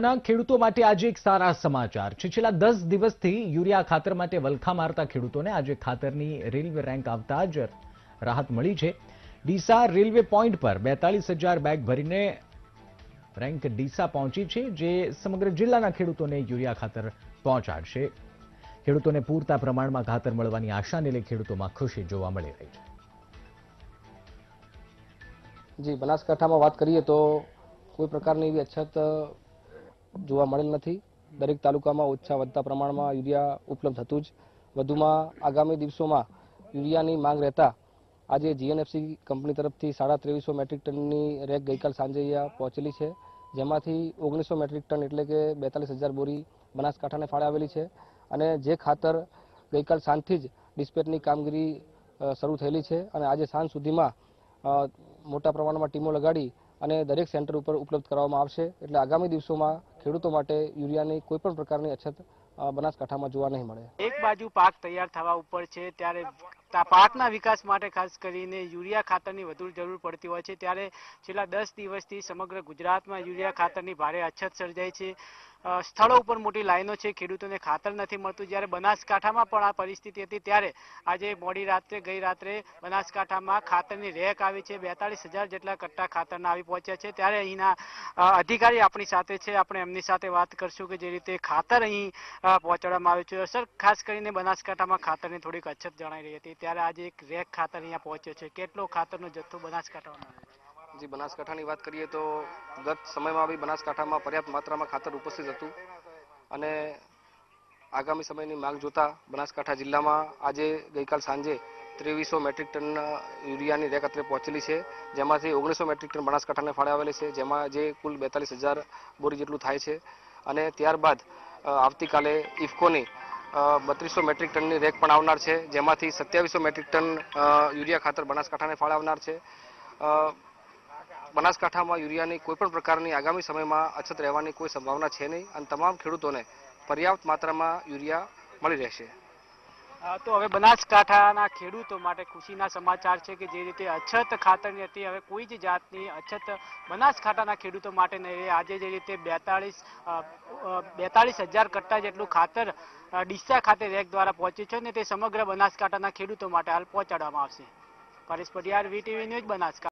ખેડૂતો માટે આજે એક સારા સમાચાર છે છેલ્લા દસ દિવસથી યુરિયા ખાતર માટે વલખા મારતા ખેડૂતોને આજે ખાતરની રેલવે રેન્ક આવતા જ રાહત મળી છે ડીસા રેલવે પોઈન્ટ પર બેતાલીસ હજાર બેગ ભરીને રેન્ક ડીસા પહોંચી છે જે સમગ્ર જિલ્લાના ખેડૂતોને યુરિયા ખાતર પહોંચાડશે ખેડૂતોને પૂરતા પ્રમાણમાં ખાતર મળવાની આશાને લઈ ખેડૂતોમાં ખુશી જોવા મળી રહી છે જી બનાસકાંઠામાં વાત કરીએ તો કોઈ પ્રકારની એવી અછત જોવા મળેલ નથી દરેક તાલુકામાં ઓછા વધતા પ્રમાણમાં યુરિયા ઉપલબ્ધ હતું જ વધુમાં આગામી દિવસોમાં યુરિયાની માંગ રહેતા આજે જીએનએફસી કંપની તરફથી સાડા ત્રેવીસો મેટ્રિક ટનની રેક ગઈકાલ સાંજે પહોંચેલી છે જેમાંથી ઓગણીસો મેટ્રિક ટન એટલે કે બેતાલીસ હજાર બોરી બનાસકાંઠાને ફાળે આવેલી છે અને જે ખાતર ગઈકાલ સાંજથી જ ડિસ્પેચની કામગીરી શરૂ થયેલી છે અને આજે સાંજ સુધીમાં મોટા પ્રમાણમાં ટીમો લગાડી અને દરેક સેન્ટર ઉપર ઉપલબ્ધ કરવામાં આવશે એટલે આગામી દિવસોમાં ખેડૂતો માટે યુરિયાની કોઈ પણ પ્રકારની અછત બનાસકાંઠામાં જોવા નહીં મળે એક બાજુ પાક તૈયાર થવા ઉપર છે ત્યારે પાકના વિકાસ માટે ખાસ કરીને યુરિયા ખાતરની વધુ જરૂર પડતી હોય છે ત્યારે છેલ્લા દસ દિવસથી સમગ્ર ગુજરાતમાં યુરિયા ખાતરની ભારે અછત સર્જાય છે સ્થળો ઉપર મોટી લાઈનો છે ખેડૂતોને ખાતર નથી મળતું જ્યારે બનાસકાંઠામાં પણ આ પરિસ્થિતિ હતી ત્યારે આજે મોડી રાત્રે ગઈ રાત્રે બનાસકાંઠામાં ખાતરની રેક આવી છે બેતાળીસ હજાર જેટલા કટ્ટા ખાતરના આવી પહોંચ્યા છે ત્યારે અહીંના અધિકારી આપણી સાથે છે આપણે એમની સાથે વાત કરશું કે જે રીતે ખાતર અહીં પહોંચાડવામાં આવ્યું છે સર ખાસ કરીને બનાસકાંઠામાં ખાતરની થોડીક અછત જણાઈ રહી હતી ત્યારે આજે એક રેક ખાતર અહીંયા પહોંચ્યો છે કેટલો ખાતરનો જથ્થો બનાસકાંઠામાં જે બનાસકાંઠાની વાત કરીએ તો ગત સમયમાં બી બનાસકાંઠામાં પર્યાપ્ત માત્રામાં ખાતર ઉપસ્થિત હતું અને આગામી સમયની માંગ જોતા બનાસકાંઠા જિલ્લામાં આજે ગઈકાલ સાંજે ત્રેવીસો મેટ્રિક ટન યુરિયાની રેક અત્રે પહોંચેલી છે જેમાંથી ઓગણીસો મેટ્રિક ટન બનાસકાંઠાને ફાળે આવેલી છે જેમાં જે કુલ બેતાલીસ હજાર બોરી જેટલું થાય છે અને ત્યારબાદ આવતીકાલે ઇફકોની બત્રીસો મેટ્રિક ટનની રેક પણ આવનાર છે જેમાંથી સત્યાવીસો મેટ્રિક ટન યુરિયા ખાતર બનાસકાંઠાને ફાળવનાર છે બનાસકાંઠામાં યુરિયાની કોઈપણ પ્રકારની આગામી સમયમાં અછત રહેવાની કોઈ સંભાવના છે નહીં અને તમામ ખેડૂતોને પર્યાપ્ત માત્રામાં યુરિયા મળી રહેશે તો હવે બનાસકાંઠાના ખેડૂતો માટે ખુશીના સમાચાર છે કે જે રીતે અછત ખાતરની હતી હવે કોઈ જ જાતની અછત બનાસકાંઠાના ખેડૂતો માટે નહીં આજે જે રીતે બેતાળીસ બેતાળીસ હજાર કટ્ટા જેટલું ખાતર ડીસા ખાતે રેક દ્વારા પહોંચ્યું છે ને તે સમગ્ર બનાસકાંઠાના ખેડૂતો માટે હાલ પહોંચાડવામાં આવશે પરેશ પટિયાર વીટીવી ન્યૂઝ બનાસકાંઠા